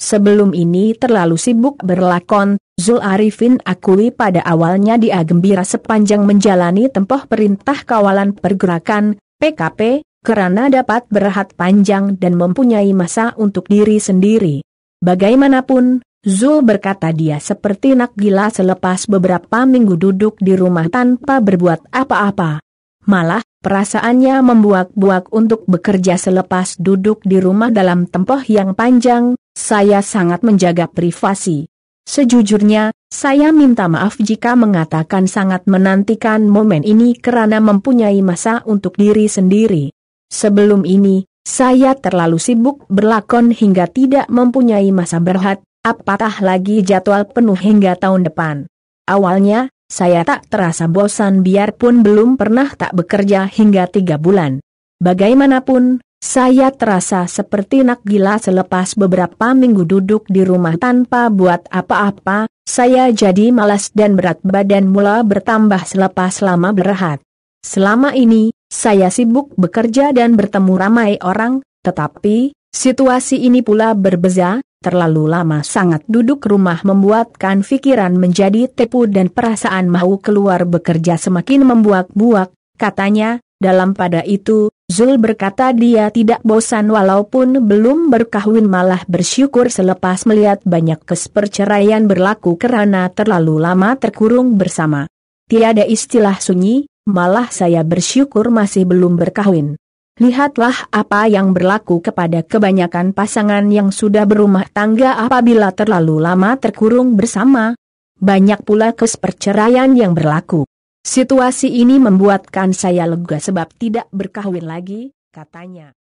Sebelum ini terlalu sibuk berlakon, Zul Arifin akui pada awalnya dia gembira sepanjang menjalani tempoh perintah kawalan pergerakan, PKP, karena dapat berhat panjang dan mempunyai masa untuk diri sendiri. Bagaimanapun, Zul berkata dia seperti nak gila selepas beberapa minggu duduk di rumah tanpa berbuat apa-apa. Malah, perasaannya membuak-buak untuk bekerja selepas duduk di rumah dalam tempoh yang panjang, saya sangat menjaga privasi. Sejujurnya, saya minta maaf jika mengatakan sangat menantikan momen ini karena mempunyai masa untuk diri sendiri. Sebelum ini, saya terlalu sibuk berlakon hingga tidak mempunyai masa berhat, apatah lagi jadwal penuh hingga tahun depan. Awalnya, saya tak terasa bosan biarpun belum pernah tak bekerja hingga tiga bulan. Bagaimanapun, saya terasa seperti nak gila selepas beberapa minggu duduk di rumah tanpa buat apa-apa, saya jadi malas dan berat badan mula bertambah selepas lama berehat. Selama ini, saya sibuk bekerja dan bertemu ramai orang, tetapi, situasi ini pula berbeza, terlalu lama sangat duduk rumah membuatkan pikiran menjadi tepu dan perasaan mau keluar bekerja semakin membuak-buak, katanya, dalam pada itu, Zul berkata dia tidak bosan walaupun belum berkahwin malah bersyukur selepas melihat banyak kes perceraian berlaku karena terlalu lama terkurung bersama. Tiada istilah sunyi, malah saya bersyukur masih belum berkahwin. Lihatlah apa yang berlaku kepada kebanyakan pasangan yang sudah berumah tangga apabila terlalu lama terkurung bersama. Banyak pula kes perceraian yang berlaku. Situasi ini membuatkan saya lega sebab tidak berkahwin lagi, katanya.